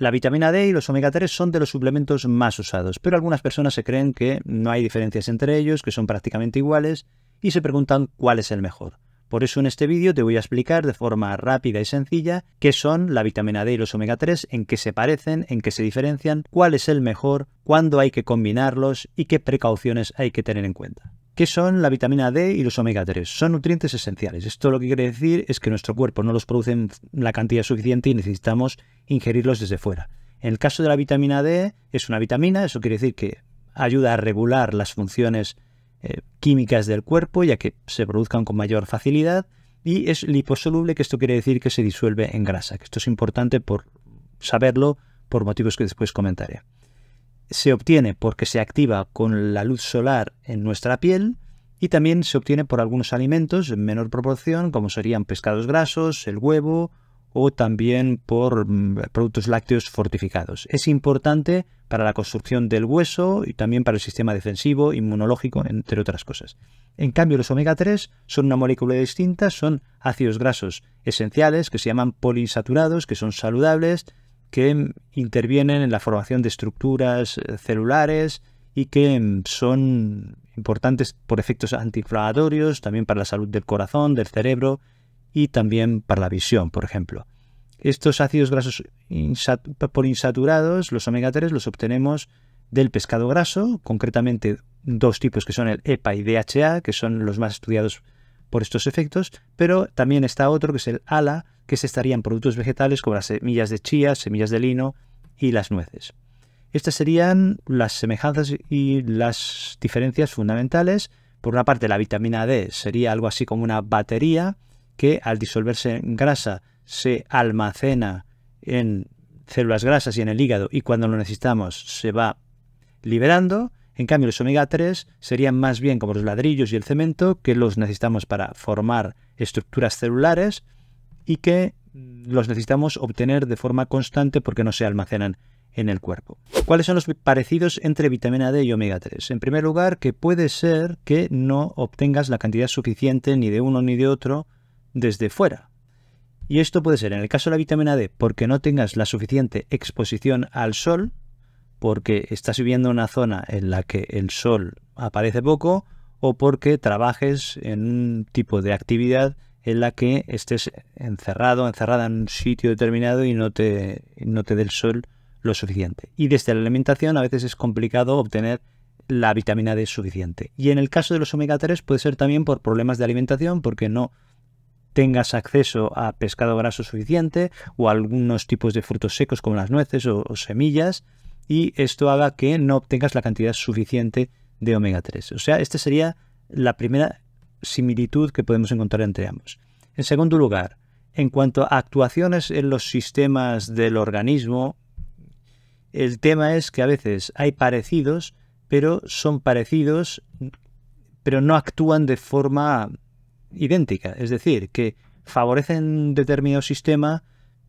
La vitamina D y los omega 3 son de los suplementos más usados, pero algunas personas se creen que no hay diferencias entre ellos, que son prácticamente iguales, y se preguntan cuál es el mejor. Por eso en este vídeo te voy a explicar de forma rápida y sencilla qué son la vitamina D y los omega 3, en qué se parecen, en qué se diferencian, cuál es el mejor, cuándo hay que combinarlos y qué precauciones hay que tener en cuenta. ¿Qué son la vitamina D y los omega 3? Son nutrientes esenciales. Esto lo que quiere decir es que nuestro cuerpo no los produce en la cantidad suficiente y necesitamos ingerirlos desde fuera. En el caso de la vitamina D, es una vitamina, eso quiere decir que ayuda a regular las funciones eh, químicas del cuerpo, ya que se produzcan con mayor facilidad, y es liposoluble, que esto quiere decir que se disuelve en grasa, esto es importante por saberlo por motivos que después comentaré se obtiene porque se activa con la luz solar en nuestra piel y también se obtiene por algunos alimentos en menor proporción, como serían pescados grasos, el huevo o también por mm, productos lácteos fortificados. Es importante para la construcción del hueso y también para el sistema defensivo, inmunológico, entre otras cosas. En cambio, los omega 3 son una molécula distinta, son ácidos grasos esenciales que se llaman poliinsaturados, que son saludables, que intervienen en la formación de estructuras eh, celulares y que mm, son importantes por efectos antiinflamatorios, también para la salud del corazón, del cerebro y también para la visión, por ejemplo. Estos ácidos grasos por insaturados, los omega 3, los obtenemos del pescado graso, concretamente dos tipos que son el EPA y DHA, que son los más estudiados por estos efectos, pero también está otro que es el ALA, que se estarían productos vegetales como las semillas de chía, semillas de lino y las nueces. Estas serían las semejanzas y las diferencias fundamentales. Por una parte, la vitamina D sería algo así como una batería que al disolverse en grasa se almacena en células grasas y en el hígado y cuando lo necesitamos se va liberando. En cambio, los omega 3 serían más bien como los ladrillos y el cemento que los necesitamos para formar estructuras celulares y que los necesitamos obtener de forma constante porque no se almacenan en el cuerpo. ¿Cuáles son los parecidos entre vitamina D y omega 3? En primer lugar, que puede ser que no obtengas la cantidad suficiente ni de uno ni de otro desde fuera. Y esto puede ser en el caso de la vitamina D porque no tengas la suficiente exposición al sol, porque estás viviendo una zona en la que el sol aparece poco o porque trabajes en un tipo de actividad en la que estés encerrado, encerrada en un sitio determinado y no te, no te dé el sol lo suficiente. Y desde la alimentación a veces es complicado obtener la vitamina D suficiente. Y en el caso de los omega 3 puede ser también por problemas de alimentación, porque no tengas acceso a pescado graso suficiente o a algunos tipos de frutos secos como las nueces o, semillas, y esto haga que no obtengas la cantidad suficiente de omega 3. O sea, este sería la primera similitud que podemos encontrar entre ambos. En segundo lugar, en cuanto a actuaciones en los sistemas del organismo, el tema es que a veces hay parecidos, pero son parecidos, pero no actúan de forma idéntica. Es decir, que favorecen determinado sistema,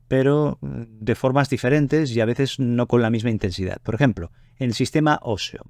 pero mm, de formas diferentes y a veces no con la misma intensidad. Por ejemplo, el sistema óseo.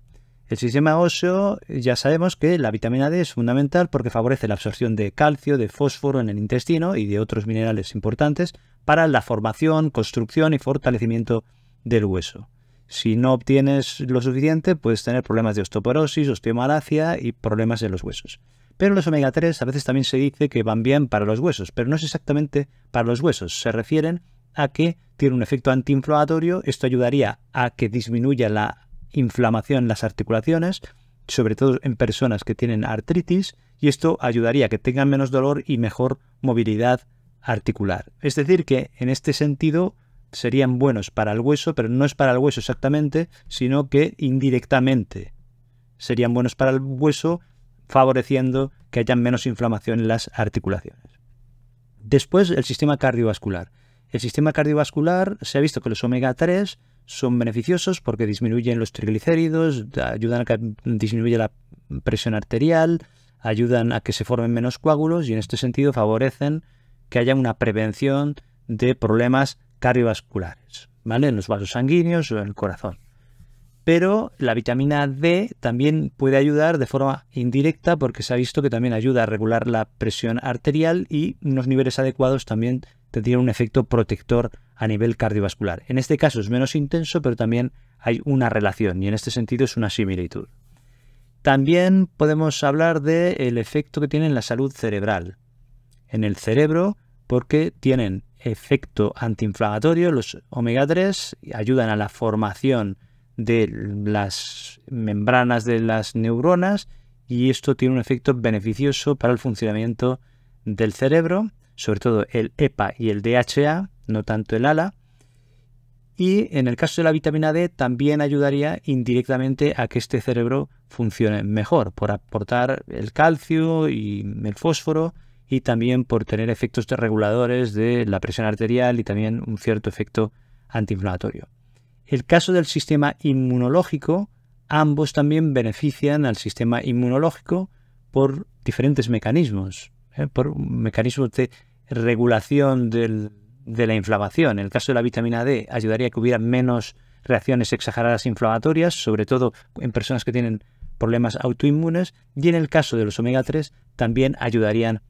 El sistema óseo, ya sabemos que la vitamina D es fundamental porque favorece la absorción de calcio, de fósforo en el intestino y de otros minerales importantes para la formación, construcción y fortalecimiento del hueso. Si no obtienes lo suficiente, puedes tener problemas de osteoporosis, osteomalacia y problemas de los huesos. Pero los omega 3 a veces también se dice que van bien para los huesos, pero no es exactamente para los huesos. Se refieren a que tiene un efecto antiinflamatorio, esto ayudaría a que disminuya la inflamación en las articulaciones, sobre todo en personas que tienen artritis, y esto ayudaría a que tengan menos dolor y mejor movilidad articular. Es decir, que en este sentido serían buenos para el hueso, pero no es para el hueso exactamente, sino que indirectamente serían buenos para el hueso, favoreciendo que haya menos inflamación en las articulaciones. Después, el sistema cardiovascular. El sistema cardiovascular se ha visto que los omega 3 son beneficiosos porque disminuyen los triglicéridos, ayudan a que disminuya la presión arterial, ayudan a que se formen menos coágulos y en este sentido favorecen que haya una prevención de problemas cardiovasculares, ¿vale? En los vasos sanguíneos o en el corazón. Pero la vitamina D también puede ayudar de forma indirecta porque se ha visto que también ayuda a regular la presión arterial y unos niveles adecuados también tendrían un efecto protector a nivel cardiovascular. En este caso es menos intenso, pero también hay una relación y en este sentido es una similitud. También podemos hablar del efecto que tiene en la salud cerebral. En el cerebro, porque tienen efecto antiinflamatorio, los omega 3 ayudan a la formación de las membranas de las neuronas y esto tiene un efecto beneficioso para el funcionamiento del cerebro, sobre todo el EPA y el DHA, no tanto el ala. Y en el caso de la vitamina D también ayudaría indirectamente a que este cerebro funcione mejor por aportar el calcio y el fósforo y también por tener efectos reguladores de la presión arterial y también un cierto efecto antiinflamatorio. El caso del sistema inmunológico, ambos también benefician al sistema inmunológico por diferentes mecanismos, ¿eh? por mecanismos de regulación del de la inflamación. En el caso de la vitamina D, ayudaría a que hubiera menos reacciones exageradas inflamatorias, sobre todo en personas que tienen problemas autoinmunes, y en el caso de los omega 3 también ayudarían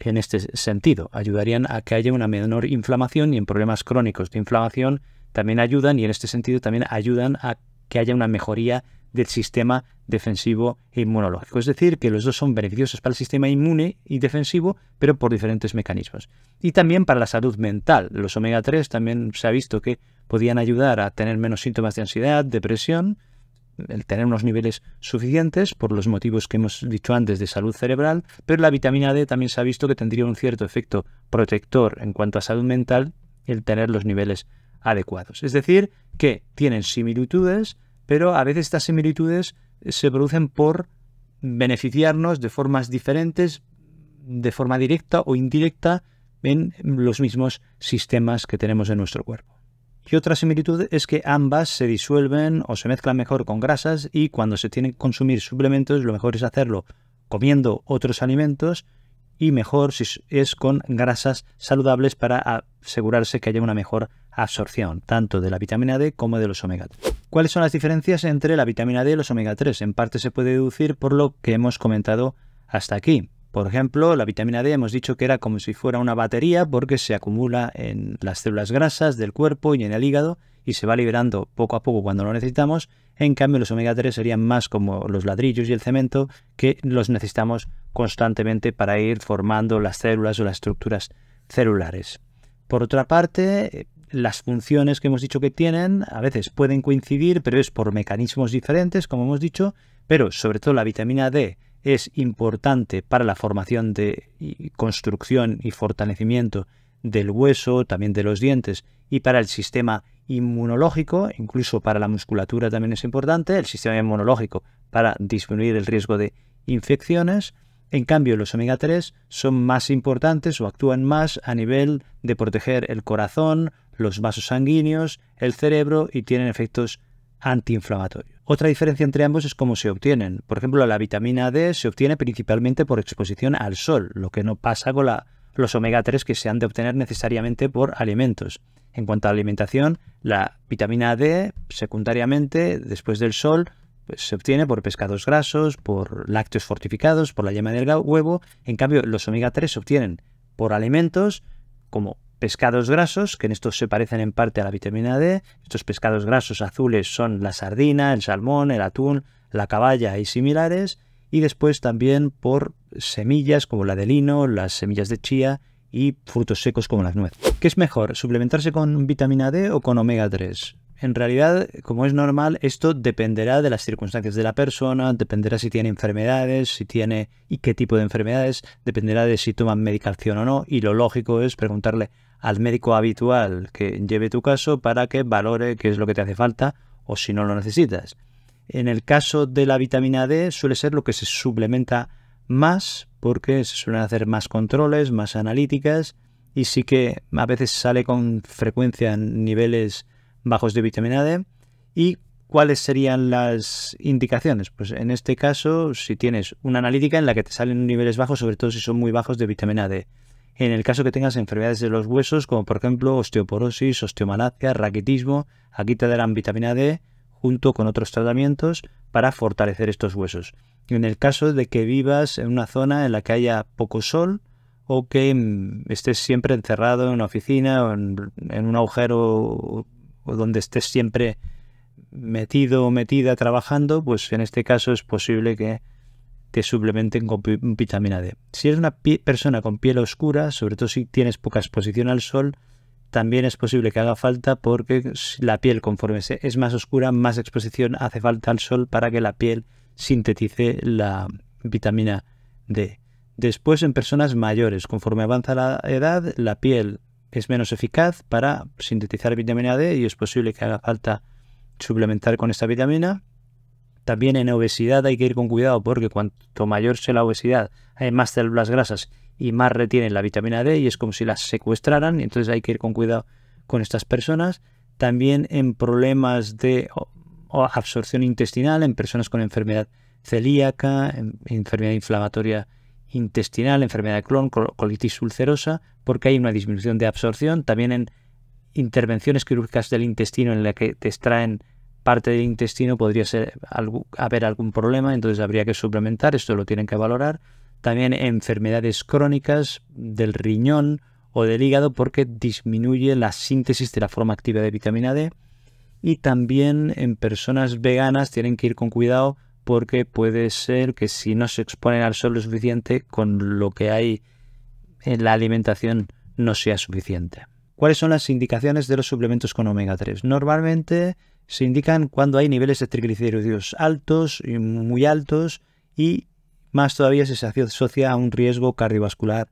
en este sentido, ayudarían a que haya una menor inflamación y en problemas crónicos de inflamación también ayudan y en este sentido también ayudan a que haya una mejoría del sistema defensivo e inmunológico. Es decir, que los dos son beneficiosos para el sistema inmune y defensivo, pero por diferentes mecanismos. Y también para la salud mental. Los omega 3 también se ha visto que podían ayudar a tener menos síntomas de ansiedad, depresión, el tener unos niveles suficientes por los motivos que hemos dicho antes de salud cerebral, pero la vitamina D también se ha visto que tendría un cierto efecto protector en cuanto a salud mental el tener los niveles adecuados. Es decir, que tienen similitudes, pero a veces estas similitudes eh, se producen por beneficiarnos de formas diferentes, de forma directa o indirecta, en los mismos sistemas que tenemos en nuestro cuerpo. Y otra similitud es que ambas se disuelven o se mezclan mejor con grasas y cuando se tienen que consumir suplementos lo mejor es hacerlo comiendo otros alimentos y mejor si es con grasas saludables para asegurarse que haya una mejor absorción tanto de la vitamina D como de los omega ¿Cuáles son las diferencias entre la vitamina D y los omega 3? En parte se puede deducir por lo que hemos comentado hasta aquí. Por ejemplo, la vitamina D hemos dicho que era como si fuera una batería porque se acumula en las células grasas del cuerpo y en el hígado y se va liberando poco a poco cuando lo necesitamos. En cambio, los omega 3 serían más como los ladrillos y el cemento que los necesitamos constantemente para ir formando las células o las estructuras celulares. Por otra parte, las funciones que hemos dicho que tienen a veces pueden coincidir, pero es por mecanismos diferentes, como hemos dicho, pero sobre todo la vitamina D es importante para la formación de construcción y fortalecimiento del hueso, también de los dientes y para el sistema inmunológico, incluso para la musculatura también es importante, el sistema inmunológico para disminuir el riesgo de infecciones. En cambio, los omega 3 son más importantes o actúan más a nivel de proteger el corazón los vasos sanguíneos, el cerebro y tienen efectos antiinflamatorios. Otra diferencia entre ambos es cómo se obtienen. Por ejemplo, la vitamina D se obtiene principalmente por exposición al sol, lo que no pasa con los omega 3 que se han de obtener necesariamente por alimentos. En cuanto a la alimentación, la vitamina D secundariamente después del sol pues, se obtiene por pescados grasos, por lácteos fortificados, por la yema del huevo. En cambio, los omega 3 se obtienen por alimentos como pescados grasos, que en estos se parecen en parte a la vitamina D. Estos pescados grasos azules son la sardina, el salmón, el atún, la caballa y similares. Y después también por semillas como la de lino, las semillas de chía y frutos secos como las nueces. ¿Qué es mejor, suplementarse con vitamina D o con omega 3? En realidad, como es normal, esto dependerá de las circunstancias de la persona, dependerá si tiene enfermedades, si tiene y qué tipo de enfermedades, dependerá de si toma medicación o no, y lo lógico es preguntarle al médico habitual que lleve tu caso para que valore qué es lo que te hace falta o si no lo necesitas. En el caso de la vitamina D suele ser lo que se suplementa más porque se suelen hacer más controles, más analíticas y sí que a veces sale con frecuencia en niveles bajos de vitamina D. ¿Y cuáles serían las indicaciones? Pues en este caso, si tienes una analítica en la que te salen niveles bajos, sobre todo si son muy bajos de vitamina D. En el caso que tengas enfermedades de los huesos, como por ejemplo osteoporosis, osteomalacia, raquitismo, aquí te darán vitamina D junto con otros tratamientos para fortalecer estos huesos. y En el caso de que vivas en una zona en la que haya poco sol o que mm, estés siempre encerrado en una oficina o en un agujero o donde estés siempre metido o metida trabajando, pues en este caso es posible que te suplementen con vitamina D. Si eres una persona con piel oscura, sobre todo si tienes poca exposición al sol, también es posible que haga falta porque la piel conforme es más oscura, más exposición hace falta al sol para que la piel sintetice la vitamina D. Después en personas mayores, conforme avanza la edad, la piel es menos eficaz para sintetizar vitamina D y es posible que haga falta suplementar con esta vitamina. También en obesidad hay que ir con cuidado porque cuanto mayor sea la obesidad, hay más células grasas y más retienen la vitamina D y es como si las secuestraran, entonces hay que ir con cuidado con estas personas. También en problemas de absorción intestinal, en personas con enfermedad celíaca, enfermedad inflamatoria intestinal, enfermedad de Crohn, colitis ulcerosa, porque hay una disminución de absorción. También en intervenciones quirúrgicas del intestino en la que te extraen parte del intestino podría haber algún problema, entonces habría que suplementar, esto lo tienen que valorar. También enfermedades crónicas del riñón o del hígado porque disminuye la síntesis de la forma activa de vitamina D. Y también en personas veganas tienen que ir con cuidado porque puede ser que si no se exponen al sol lo suficiente, con lo que hay en la alimentación no sea suficiente. ¿Cuáles son las indicaciones de los suplementos con omega 3? Normalmente se indican cuando hay niveles de triglicéridos altos y muy altos y más todavía si se asocia a un riesgo cardiovascular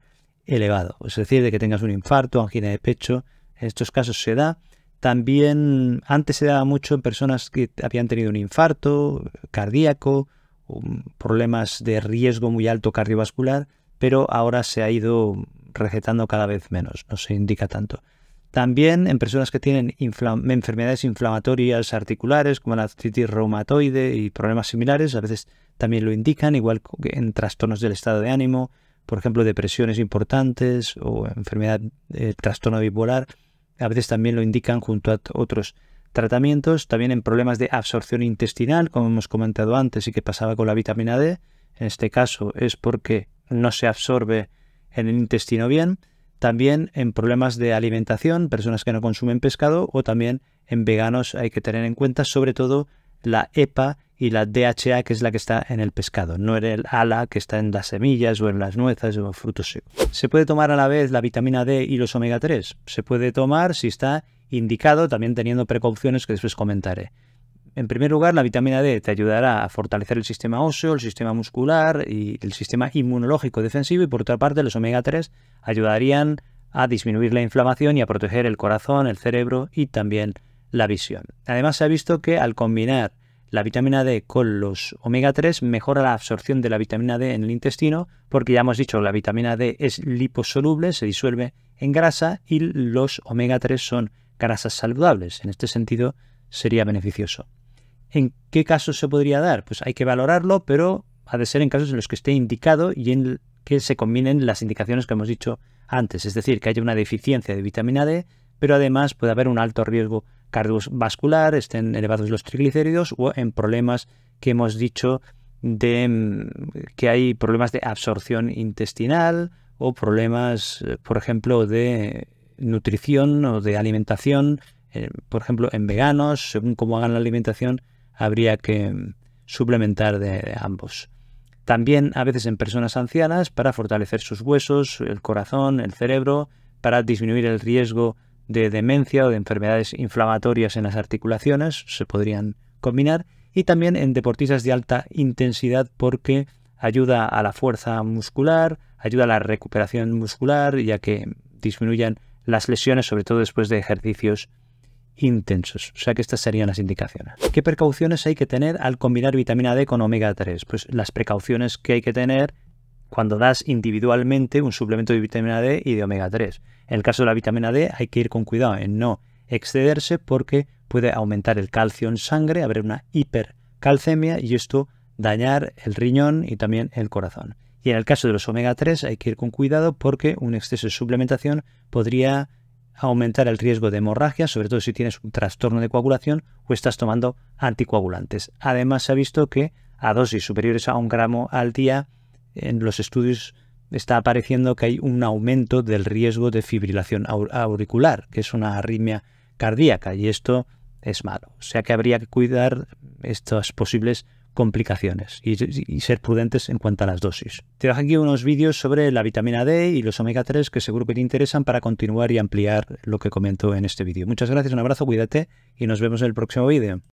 elevado, es decir, de que tengas un infarto, angina de pecho, en estos casos se da también antes se daba mucho en personas que habían tenido un infarto cardíaco, problemas de riesgo muy alto cardiovascular, pero ahora se ha ido recetando cada vez menos, no se indica tanto. También en personas que tienen enfermedades inflamatorias articulares, como la artritis reumatoide y problemas similares, a veces también lo indican, igual que en trastornos del estado de ánimo, por ejemplo, depresiones importantes o enfermedad, eh, trastorno bipolar a veces también lo indican junto a otros tratamientos, también en problemas de absorción intestinal, como hemos comentado antes y que pasaba con la vitamina D, en este caso es porque no se absorbe en el intestino bien, también en problemas de alimentación, personas que no consumen pescado o también en veganos hay que tener en cuenta sobre todo la EPA y la DHA, que es la que está en el pescado, no en el ALA que está en las semillas o en las nueces o frutos secos. Se puede tomar a la vez la vitamina D y los omega 3. Se puede tomar si está indicado, también teniendo precauciones que después comentaré. En primer lugar, la vitamina D te ayudará a fortalecer el sistema óseo, el sistema muscular y el sistema inmunológico defensivo y por otra parte los omega 3 ayudarían a disminuir la inflamación y a proteger el corazón, el cerebro y también visión. Además, se ha visto que al combinar la vitamina D con los omega 3 mejora la absorción de la vitamina D en el intestino, porque ya hemos dicho, la vitamina D es liposoluble, se disuelve en grasa y los omega 3 son grasas saludables. En este sentido, sería beneficioso. ¿En qué casos se podría dar? Pues hay que valorarlo, pero ha de ser en casos en los que esté indicado y en que se combinen las indicaciones que hemos dicho antes, es decir, que haya una deficiencia de vitamina D, pero además puede haber un alto riesgo cardiovascular, estén elevados los triglicéridos o en problemas que hemos dicho de mm, que hay problemas de absorción intestinal o problemas, eh, por ejemplo, de nutrición o de alimentación. Eh, por ejemplo, en veganos, según cómo hagan la alimentación, habría que mm, suplementar de ambos. También a veces en personas ancianas para fortalecer sus huesos, el corazón, el cerebro, para disminuir el riesgo de demencia o de enfermedades inflamatorias en las articulaciones, se podrían combinar, y también en deportistas de alta intensidad porque ayuda a la fuerza muscular, ayuda a la recuperación muscular, ya que disminuyan las lesiones, sobre todo después de ejercicios intensos. O sea que estas serían las indicaciones. ¿Qué precauciones hay que tener al combinar vitamina D con omega 3? Pues las precauciones que hay que tener cuando das individualmente un suplemento de vitamina D y de omega 3. En el caso de la vitamina D hay que ir con cuidado en no excederse porque puede aumentar el calcio en sangre, haber una hipercalcemia y esto dañar el riñón y también el corazón. Y en el caso de los omega 3 hay que ir con cuidado porque un exceso de suplementación podría aumentar el riesgo de hemorragia, sobre todo si tienes un trastorno de coagulación o estás tomando anticoagulantes. Además, se ha visto que a dosis superiores a un gramo al día en los estudios está apareciendo que hay un aumento del riesgo de fibrilación auricular, que es una arritmia cardíaca, y esto es malo. O sea que habría que cuidar estas posibles complicaciones y, ser prudentes en cuanto a las dosis. Te dejo aquí unos vídeos sobre la vitamina D y los omega 3 que seguro que te interesan para continuar y ampliar lo que comento en este vídeo. Muchas gracias, un abrazo, cuídate y nos vemos en el próximo vídeo.